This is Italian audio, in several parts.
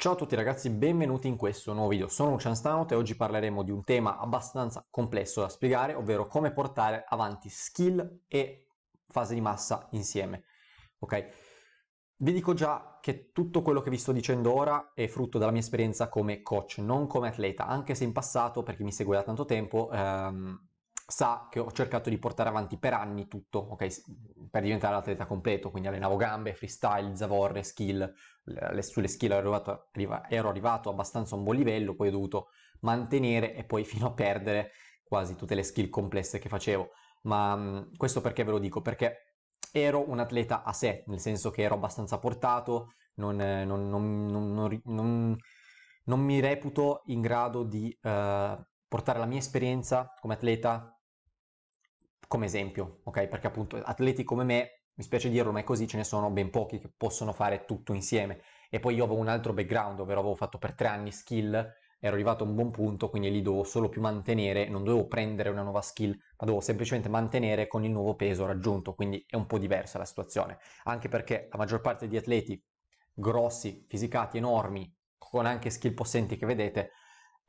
Ciao a tutti ragazzi, benvenuti in questo nuovo video. Sono Lucian Stanout e oggi parleremo di un tema abbastanza complesso da spiegare, ovvero come portare avanti skill e fase di massa insieme. Ok? Vi dico già che tutto quello che vi sto dicendo ora è frutto della mia esperienza come coach, non come atleta, anche se in passato, per chi mi segue da tanto tempo, ehm, sa che ho cercato di portare avanti per anni tutto, ok? Per diventare atleta completo, quindi allenavo gambe, freestyle, zavorre, skill, le, sulle skill ero arrivato, ero arrivato abbastanza a un buon livello, poi ho dovuto mantenere e poi fino a perdere quasi tutte le skill complesse che facevo. Ma mm, questo perché ve lo dico? Perché ero un atleta a sé, nel senso che ero abbastanza portato, non, non, non, non mi reputo in grado di eh, portare la mia esperienza come atleta come esempio, ok? Perché appunto atleti come me, mi spiace dirlo, ma è così, ce ne sono ben pochi che possono fare tutto insieme. E poi io avevo un altro background, ovvero avevo fatto per tre anni skill, ero arrivato a un buon punto, quindi lì dovevo solo più mantenere, non dovevo prendere una nuova skill, ma dovevo semplicemente mantenere con il nuovo peso raggiunto, quindi è un po' diversa la situazione. Anche perché la maggior parte di atleti grossi, fisicati, enormi, con anche skill possenti che vedete,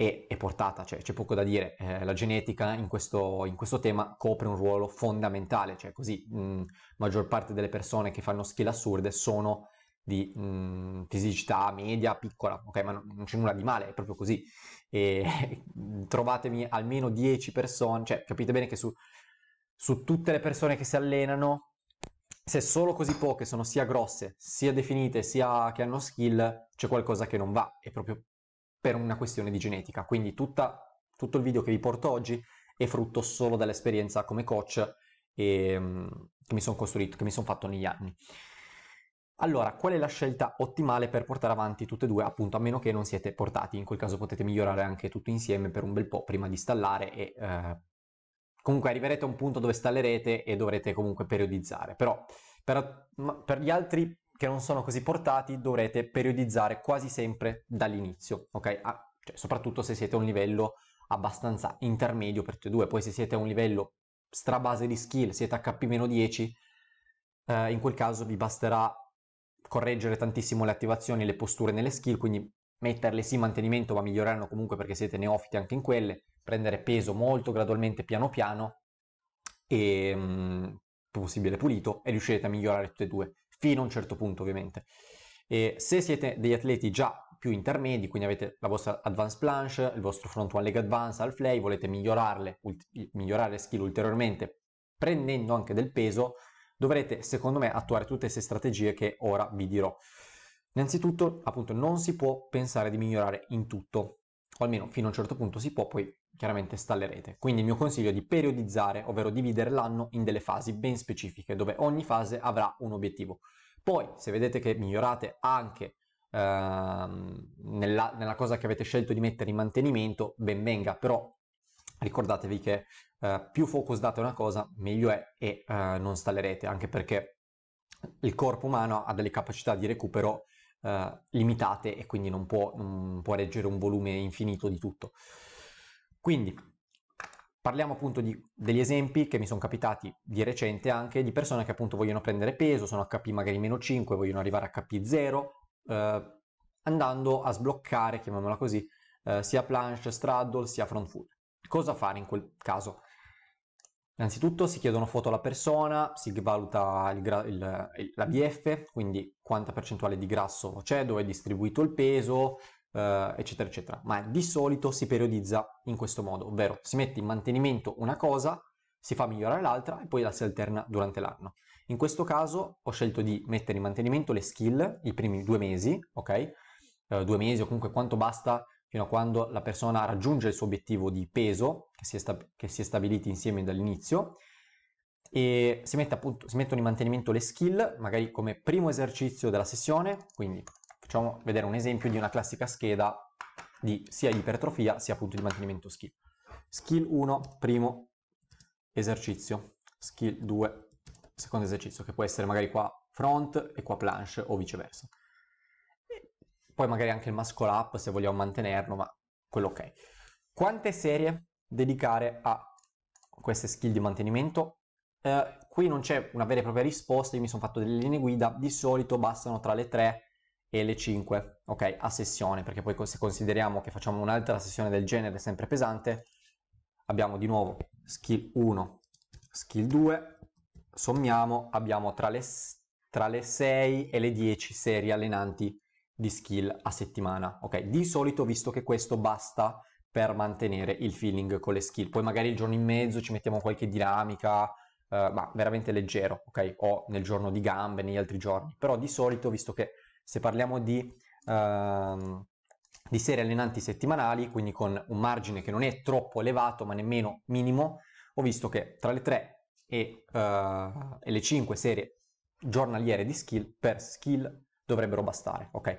e è portata, cioè c'è poco da dire, eh, la genetica in questo, in questo, tema copre un ruolo fondamentale, cioè così mh, mm, maggior parte delle persone che fanno skill assurde sono di mh, mm, fisicità media, piccola, ok, ma non, non c'è nulla di male, è proprio così. E, trovatemi almeno 10 persone, cioè capite bene che su, su tutte le persone che si allenano, se solo così poche sono sia grosse, sia definite, sia che hanno skill, c'è qualcosa che non va, è proprio per una questione di genetica. Quindi tutta, tutto il video che vi porto oggi è frutto solo dell'esperienza come coach e, um, che mi sono costruito, che mi sono fatto negli anni. Allora, qual è la scelta ottimale per portare avanti tutte e due, appunto, a meno che non siete portati? In quel caso potete migliorare anche tutto insieme per un bel po' prima di stallare e eh, comunque arriverete a un punto dove stallerete e dovrete comunque periodizzare. Però per, per gli altri che non sono così portati dovrete periodizzare quasi sempre dall'inizio, ok? Ah, cioè, soprattutto se siete a un livello abbastanza intermedio per tutti e due, poi se siete a un livello strabase di skill, siete HP-10, eh, in quel caso vi basterà correggere tantissimo le attivazioni, e le posture nelle skill, quindi metterle sì in mantenimento ma miglioreranno comunque perché siete neofiti anche in quelle, prendere peso molto gradualmente piano piano e mm, possibile pulito e riuscirete a migliorare tutte e due fino a un certo punto ovviamente. E se siete degli atleti già più intermedi, quindi avete la vostra advanced planche, il vostro front one leg advance, al flay, volete migliorarle, ulti- migliorare le skill ulteriormente prendendo anche del peso, dovrete secondo me attuare tutte queste strategie che ora vi dirò. Innanzitutto, appunto, non si può pensare di migliorare in tutto, o almeno fino a un certo punto si può, poi chiaramente stallerete. Quindi il mio consiglio è di periodizzare, ovvero dividere l'anno in delle fasi ben specifiche, dove ogni fase avrà un obiettivo. Poi, se vedete che migliorate anche ehm, nella, nella, cosa che avete scelto di mettere in mantenimento, ben venga, però ricordatevi che eh, più focus date a una cosa, meglio è e eh, non stallerete, anche perché il corpo umano ha delle capacità di recupero eh, limitate e quindi non può, non può reggere un volume infinito di tutto. Quindi parliamo appunto di, degli esempi che mi sono capitati di recente anche di persone che appunto vogliono prendere peso, sono HP magari meno 5, vogliono arrivare a HP0, eh, andando a sbloccare, chiamiamola così, eh, sia planche, straddle, sia front foot. Cosa fare in quel caso? Innanzitutto si chiedono foto alla persona, si valuta il gra- il, il, la BF, quindi quanta percentuale di grasso c'è, dove è distribuito il peso, eh, eccetera, eccetera. Ma di solito si periodizza in questo modo, ovvero si mette in mantenimento una cosa, si fa migliorare l'altra e poi la si alterna durante l'anno. In questo caso ho scelto di mettere in mantenimento le skill i primi due mesi, ok? Eh, due mesi o comunque quanto basta fino a quando la persona raggiunge il suo obiettivo di peso che si è, sta- che si è stabiliti insieme dall'inizio e si, mette appunto, si mettono in mantenimento le skill, magari come primo esercizio della sessione, quindi Facciamo vedere un esempio di una classica scheda di sia ipertrofia sia appunto di mantenimento skill. Skill 1, primo esercizio, skill 2, secondo esercizio, che può essere magari qua front e qua planche o viceversa. poi magari anche il muscle up se vogliamo mantenerlo, ma quello ok. Quante serie dedicare a queste skill di mantenimento? Eh, qui non c'è una vera e propria risposta, io mi sono fatto delle linee guida, di solito bastano tra le 3 e le 5, ok, a sessione, perché poi se consideriamo che facciamo un'altra sessione del genere sempre pesante, abbiamo di nuovo skill 1, skill 2, sommiamo, abbiamo tra le, tra le 6 e le 10 serie allenanti di skill a settimana, ok? Di solito, visto che questo basta per mantenere il feeling con le skill, poi magari il giorno in mezzo ci mettiamo qualche dinamica, eh, ma veramente leggero, ok? O nel giorno di gambe, negli altri giorni, però di solito, visto che se parliamo di, ehm, di serie allenanti settimanali, quindi con un margine che non è troppo elevato ma nemmeno minimo, ho visto che tra le 3 e, eh, e le 5 serie giornaliere di skill per skill dovrebbero bastare, ok?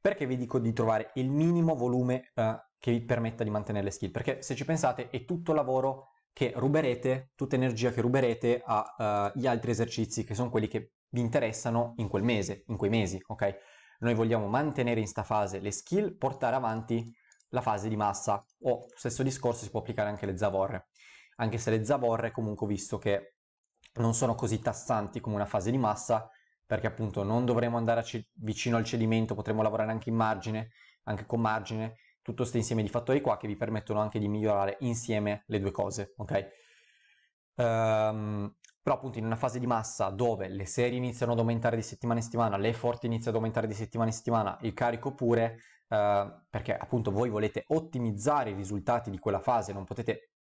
Perché vi dico di trovare il minimo volume eh, che vi permetta di mantenere le skill? Perché se ci pensate è tutto lavoro che ruberete, tutta energia che ruberete agli eh, uh, altri esercizi che sono quelli che vi interessano in quel mese, in quei mesi, ok? Noi vogliamo mantenere in sta fase le skill, portare avanti la fase di massa o stesso discorso si può applicare anche alle zavorre, anche se le zavorre comunque ho visto che non sono così tassanti come una fase di massa perché appunto non dovremo andare c- vicino al cedimento, potremo lavorare anche in margine, anche con margine, tutto questo insieme di fattori qua che vi permettono anche di migliorare insieme le due cose, ok? Um, però appunto in una fase di massa dove le serie iniziano ad aumentare di settimana in settimana, le forti iniziano ad aumentare di settimana in settimana, il carico pure, eh, perché appunto voi volete ottimizzare i risultati di quella fase, non potete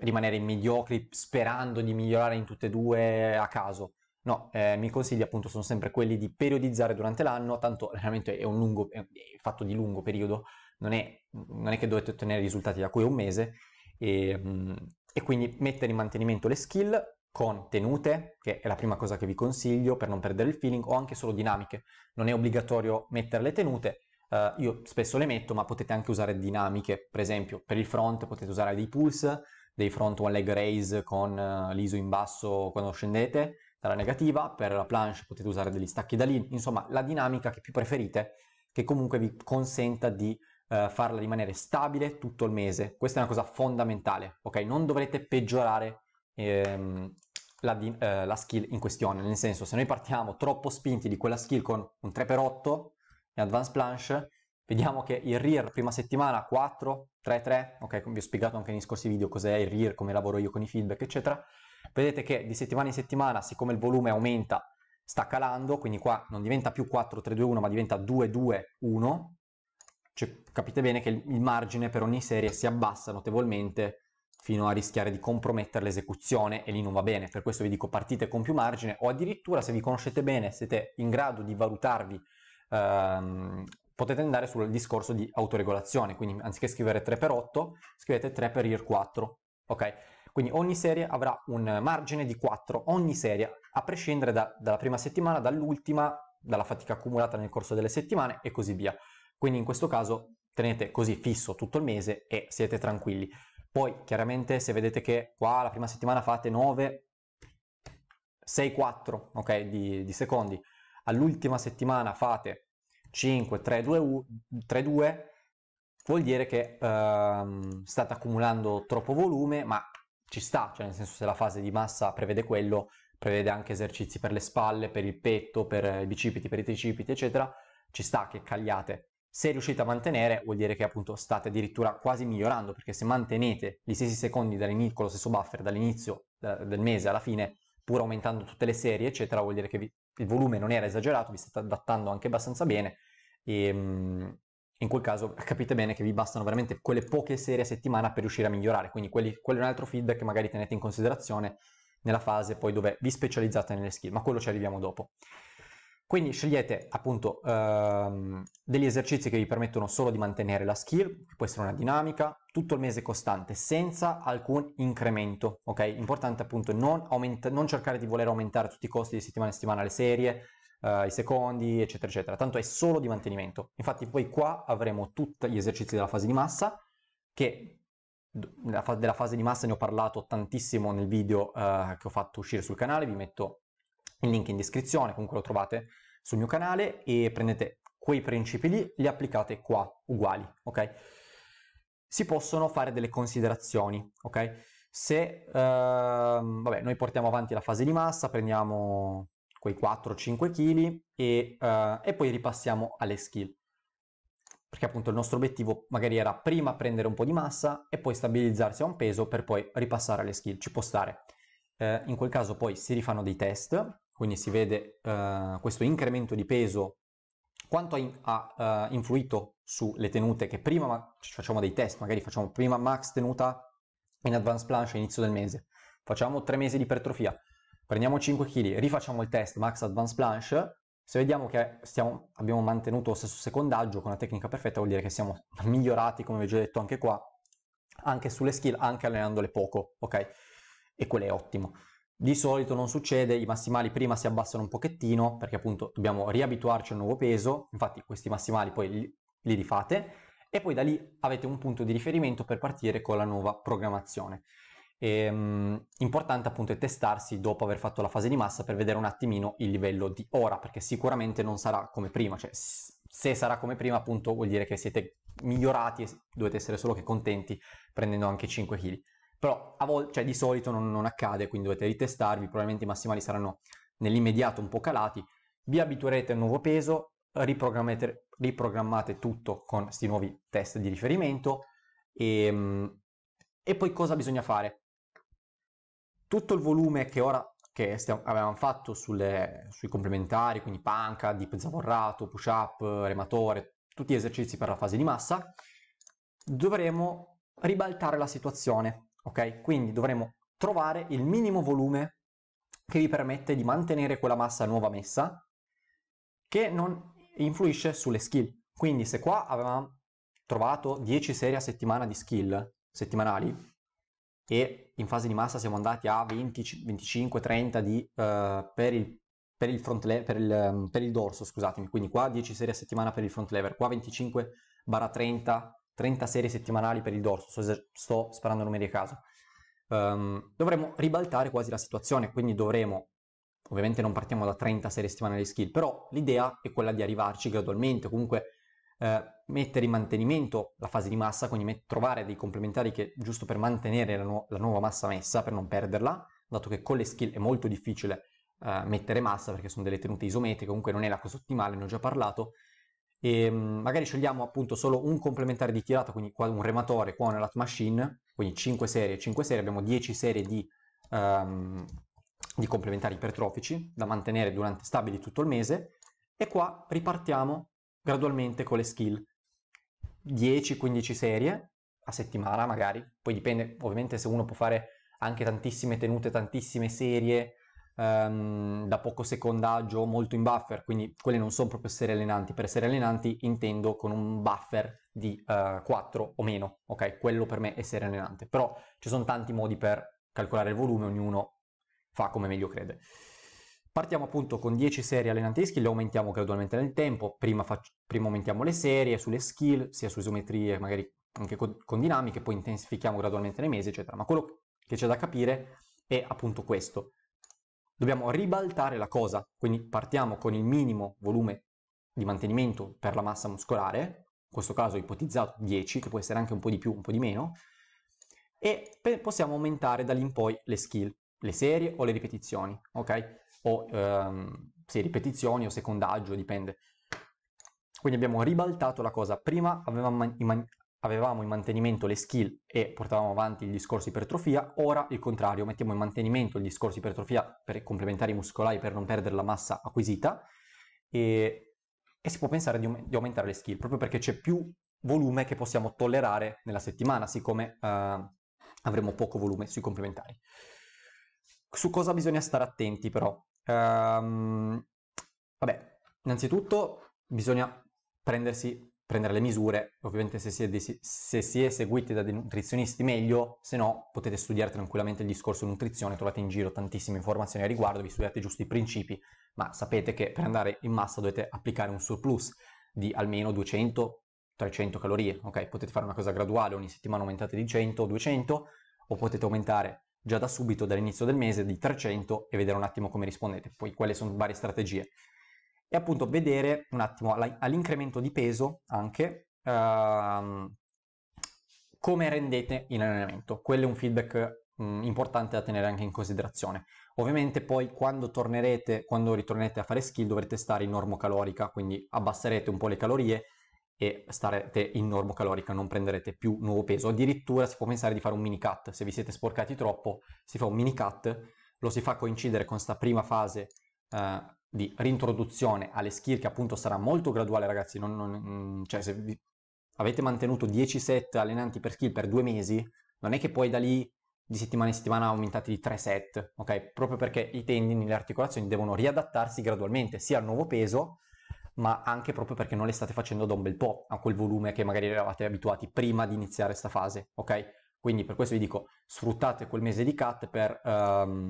rimanere mediocri sperando di migliorare in tutte e due a caso. No, eh, i miei consigli appunto sono sempre quelli di periodizzare durante l'anno, tanto veramente è un lungo, è fatto di lungo periodo, non è, non è che dovete ottenere risultati da qui a un mese, e, ehm, e quindi mettere in mantenimento le skill, con tenute, che è la prima cosa che vi consiglio per non perdere il feeling, o anche solo dinamiche. Non è obbligatorio mettere le tenute, eh, io spesso le metto, ma potete anche usare dinamiche. Per esempio, per il front potete usare dei pulse, dei front one leg raise con eh, l'ISO in basso quando scendete dalla negativa, per la planche potete usare degli stacchi da lì, insomma la dinamica che più preferite, che comunque vi consenta di eh, farla rimanere stabile tutto il mese. Questa è una cosa fondamentale, ok? Non dovrete peggiorare ehm, la, di, eh, la, skill in questione. Nel senso, se noi partiamo troppo spinti di quella skill con un 3x8 in advanced planche, vediamo che il rear prima settimana 4, 3, 3, ok, vi ho spiegato anche negli scorsi video cos'è il rear, come lavoro io con i feedback, eccetera. Vedete che di settimana in settimana, siccome il volume aumenta, sta calando, quindi qua non diventa più 4, 3, 2, 1, ma diventa 2, 2, 1. Cioè, capite bene che il margine per ogni serie si abbassa notevolmente fino a rischiare di compromettere l'esecuzione e lì non va bene. Per questo vi dico partite con più margine o addirittura se vi conoscete bene, siete in grado di valutarvi, ehm, potete andare sul discorso di autoregolazione, quindi anziché scrivere 3x8, scrivete 3 x 4, ok? Quindi ogni serie avrà un margine di 4, ogni serie, a prescindere da, dalla prima settimana, dall'ultima, dalla fatica accumulata nel corso delle settimane e così via. Quindi in questo caso tenete così fisso tutto il mese e siete tranquilli. Poi chiaramente se vedete che qua la prima settimana fate 9, 6, 4 ok, di, di secondi, all'ultima settimana fate 5, 3, 2, 3, 2 vuol dire che ehm, state accumulando troppo volume, ma ci sta, cioè nel senso se la fase di massa prevede quello, prevede anche esercizi per le spalle, per il petto, per i bicipiti, per i tricipiti, eccetera, ci sta che cagliate se riuscite a mantenere vuol dire che appunto state addirittura quasi migliorando, perché se mantenete gli stessi secondi con lo stesso buffer dall'inizio eh, del mese alla fine, pur aumentando tutte le serie, eccetera, vuol dire che vi, il volume non era esagerato, vi state adattando anche abbastanza bene e ehm, mh, in quel caso capite bene che vi bastano veramente quelle poche serie a settimana per riuscire a migliorare, quindi quelli, quello è un altro feedback che magari tenete in considerazione nella fase poi dove vi specializzate nelle skill, ma quello ci arriviamo dopo. Quindi scegliete appunto ehm, degli esercizi che vi permettono solo di mantenere la skill, che può essere una dinamica, tutto il mese costante, senza alcun incremento, ok? Importante appunto non, aumenta- non cercare di voler aumentare tutti i costi di settimana in settimana le serie, eh, i secondi, eccetera, eccetera. Tanto è solo di mantenimento. Infatti poi qua avremo tutti gli esercizi della fase di massa, che della, fase di massa ne ho parlato tantissimo nel video eh, che ho fatto uscire sul canale, vi metto il link in descrizione, comunque lo trovate sul mio canale e prendete quei principi lì, li applicate qua, uguali, ok? Si possono fare delle considerazioni, ok? Se, ehm, vabbè, noi portiamo avanti la fase di massa, prendiamo quei 4-5 kg e, eh, e poi ripassiamo alle skill perché appunto il nostro obiettivo magari era prima prendere un po' di massa e poi stabilizzarsi a un peso per poi ripassare alle skill, ci può stare. Eh, in quel caso poi si rifanno dei test quindi si vede uh, questo incremento di peso, quanto ha, in, ha uh, influito sulle tenute che prima facciamo dei test, magari facciamo prima max tenuta in advanced planche all'inizio del mese, facciamo tre mesi di ipertrofia, prendiamo 5 kg, rifacciamo il test max advanced planche, se vediamo che stiamo, abbiamo mantenuto lo stesso secondaggio con una tecnica perfetta vuol dire che siamo migliorati, come vi ho già detto anche qua, anche sulle skill, anche allenandole poco, ok? E quello è ottimo. Di solito non succede, i massimali prima si abbassano un pochettino perché appunto dobbiamo riabituarci al nuovo peso, infatti questi massimali poi li, li rifate e poi da lì avete un punto di riferimento per partire con la nuova programmazione. E, um, importante appunto è testarsi dopo aver fatto la fase di massa per vedere un attimino il livello di ora perché sicuramente non sarà come prima, cioè se sarà come prima appunto vuol dire che siete migliorati e dovete essere solo che contenti prendendo anche 5 kg. Però a volte, cioè, di solito non, non accade, quindi dovete ritestarvi, probabilmente i massimali saranno nell'immediato un po' calati, vi abituerete al nuovo peso, riprogrammate, riprogrammate tutto con questi nuovi test di riferimento e, ehm, e, poi cosa bisogna fare? Tutto il volume che ora che stiamo, avevamo fatto sulle, sui complementari, quindi panca, dip zavorrato, push up, rematore, tutti gli esercizi per la fase di massa, dovremo ribaltare la situazione ok? Quindi dovremo trovare il minimo volume che vi permette di mantenere quella massa nuova messa che non influisce sulle skill. Quindi se qua avevamo trovato 10 serie a settimana di skill settimanali e in fase di massa siamo andati a 20, 25, 30 di, uh, per, il, per, il le, per, il, per il dorso, scusatemi, quindi qua 10 serie a settimana per il front lever, qua 25 barra 30 30 serie settimanali per il dorso, sto, sto sparando numeri a caso, um, ehm, dovremo ribaltare quasi la situazione, quindi dovremo, ovviamente non partiamo da 30 serie settimanali di skill, però l'idea è quella di arrivarci gradualmente, comunque eh, mettere in mantenimento la fase di massa, quindi met- trovare dei complementari che giusto per mantenere la, nu- la, nuova massa messa, per non perderla, dato che con le skill è molto difficile eh, mettere massa perché sono delle tenute isometriche, comunque non è la cosa ottimale, ne ho già parlato, e ehm, magari scegliamo appunto solo un complementare di tirata, quindi un rematore qua una lat machine, quindi 5 serie, 5 serie, abbiamo 10 serie di, um, di complementari ipertrofici da mantenere durante stabili tutto il mese e qua ripartiamo gradualmente con le skill, 10-15 serie a settimana magari, poi dipende ovviamente se uno può fare anche tantissime tenute, tantissime serie, um, da poco secondaggio, molto in buffer, quindi quelle non sono proprio serie allenanti. Per serie allenanti intendo con un buffer di uh, eh, 4 o meno, ok? Quello per me è serie allenante. Però ci sono tanti modi per calcolare il volume, ognuno fa come meglio crede. Partiamo appunto con 10 serie allenanti di skill, le aumentiamo gradualmente nel tempo, prima, fac- prima aumentiamo le serie sulle skill, sia su isometrie, magari anche con, con dinamiche, poi intensifichiamo gradualmente nei mesi, eccetera. Ma quello che c'è da capire è appunto questo dobbiamo ribaltare la cosa, quindi partiamo con il minimo volume di mantenimento per la massa muscolare, in questo caso ho ipotizzato 10, che può essere anche un po' di più, un po' di meno, e possiamo aumentare da lì in poi le skill, le serie o le ripetizioni, ok? O ehm, sì, ripetizioni o secondaggio, dipende. Quindi abbiamo ribaltato la cosa, prima avevamo avevamo in mantenimento le skill e portavamo avanti il discorso ipertrofia, ora il contrario, mettiamo in mantenimento gli discorsi per trofia per complementari muscolari per non perdere la massa acquisita e, e si può pensare di, di, aumentare le skill proprio perché c'è più volume che possiamo tollerare nella settimana, siccome eh, avremo poco volume sui complementari. Su cosa bisogna stare attenti però? Ehm, vabbè, innanzitutto bisogna prendersi prendere le misure, ovviamente se si, è, se si è seguiti da dei nutrizionisti meglio, se no potete studiare tranquillamente il discorso nutrizione, trovate in giro tantissime informazioni a riguardo, vi studiate giusti i principi, ma sapete che per andare in massa dovete applicare un surplus di almeno 200-300 calorie, ok? Potete fare una cosa graduale, ogni settimana aumentate di 100-200 o potete aumentare già da subito dall'inizio del mese di 300 e vedere un attimo come rispondete, poi quelle sono varie strategie e appunto vedere un attimo all'incremento di peso anche ehm, come rendete in allenamento. Quello è un feedback mh, importante da tenere anche in considerazione. Ovviamente poi quando tornerete, quando ritornerete a fare skill dovrete stare in normocalorica, quindi abbasserete un po' le calorie e starete in normocalorica, non prenderete più nuovo peso. Addirittura si può pensare di fare un mini cut, se vi siete sporcati troppo si fa un mini cut, lo si fa coincidere con questa prima fase eh, di rintroduzione alle skill che appunto sarà molto graduale ragazzi, non, non, mm, cioè se vi, avete mantenuto 10 set allenanti per skill per due mesi, non è che poi da lì di settimana in settimana aumentati di 3 set, ok? Proprio perché i tendini, le articolazioni devono riadattarsi gradualmente sia al nuovo peso, ma anche proprio perché non le state facendo da un bel po' a quel volume che magari eravate abituati prima di iniziare questa fase, ok? Quindi per questo vi dico, sfruttate quel mese di cut per um,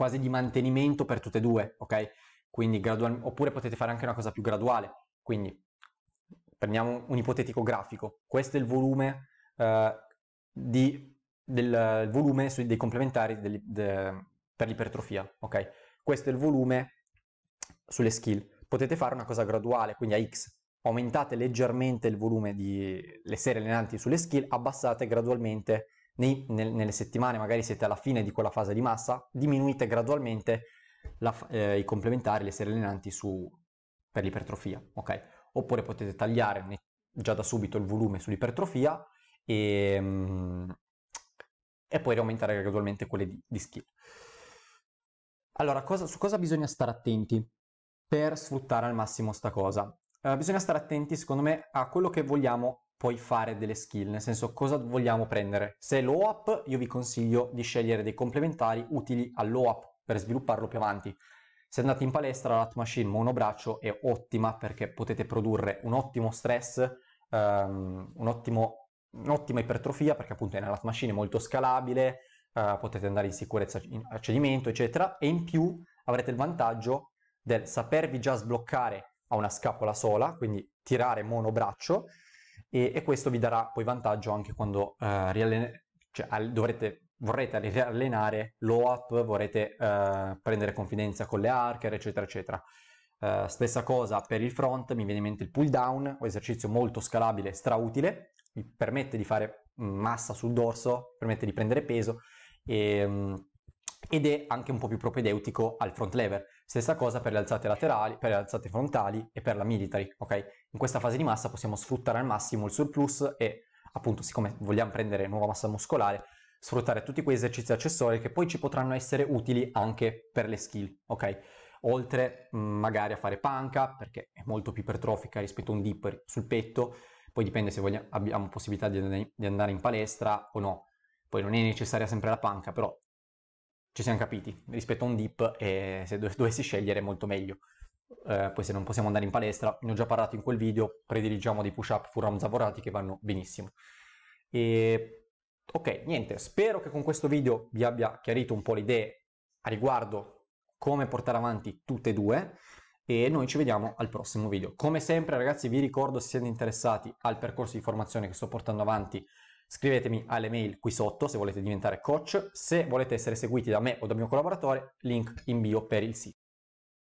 quasi di mantenimento per tutte e due, ok? Quindi gradual- oppure potete fare anche una cosa più graduale, quindi prendiamo un ipotetico grafico, questo è il volume, eh, di, del, il volume sui, dei complementari del, de, per l'ipertrofia, ok? Questo è il volume sulle skill, potete fare una cosa graduale, quindi a x, aumentate leggermente il volume delle serie allenanti sulle skill, abbassate gradualmente nei, nel, nelle settimane, magari siete alla fine di quella fase di massa, diminuite gradualmente la, eh, i complementari, le serie allenanti su, per l'ipertrofia, ok? Oppure potete tagliare ne, già da subito il volume sull'ipertrofia e, ehm, e poi aumentare gradualmente quelle di, di skill. Allora, cosa, su cosa bisogna stare attenti per sfruttare al massimo sta cosa? Eh, bisogna stare attenti, secondo me, a quello che vogliamo puoi fare delle skill, nel senso cosa vogliamo prendere. Se è l'OAP, io vi consiglio di scegliere dei complementari utili all'OAP per svilupparlo più avanti. Se andate in palestra, la machine monobraccio è ottima perché potete produrre un ottimo stress, um, un ottimo, un'ottima ipertrofia perché appunto è una lat machine molto scalabile, uh, potete andare in sicurezza in, a cedimento, eccetera, e in più avrete il vantaggio del sapervi già sbloccare a una scapola sola, quindi tirare monobraccio, e, e questo vi darà poi vantaggio anche quando eh, riallene, cioè, al, dovrete, vorrete riallenare l'OAP, vorrete eh, prendere confidenza con le archer, eccetera, eccetera. Eh, stessa cosa per il front, mi viene in mente il pull down, un esercizio molto scalabile, strautile, vi permette di fare massa sul dorso, permette di prendere peso e... Ehm, Mh, ed è anche un po' più propedeutico al front lever. Stessa cosa per le alzate laterali, per le alzate frontali e per la military, ok? In questa fase di massa possiamo sfruttare al massimo il surplus e appunto siccome vogliamo prendere nuova massa muscolare, sfruttare tutti quei esercizi accessori che poi ci potranno essere utili anche per le skill, ok? Oltre mm, magari a fare panca, perché è molto più ipertrofica rispetto a un dipper sul petto, poi dipende se vogliamo, abbiamo possibilità di, di andare in palestra o no. Poi non è necessaria sempre la panca, però ci siamo capiti rispetto a un dip e se dovessi scegliere molto meglio. Eh, poi se non possiamo andare in palestra, ne ho già parlato in quel video, prediligiamo dei push-up furam zavorati che vanno benissimo. E... Ok, niente, spero che con questo video vi abbia chiarito un po' le idee a riguardo come portare avanti tutte e due e noi ci vediamo al prossimo video. Come sempre ragazzi vi ricordo se siete interessati al percorso di formazione che sto portando avanti Scrivetemi alle mail qui sotto se volete diventare coach, se volete essere seguiti da me o da mio collaboratore, link in bio per il sito.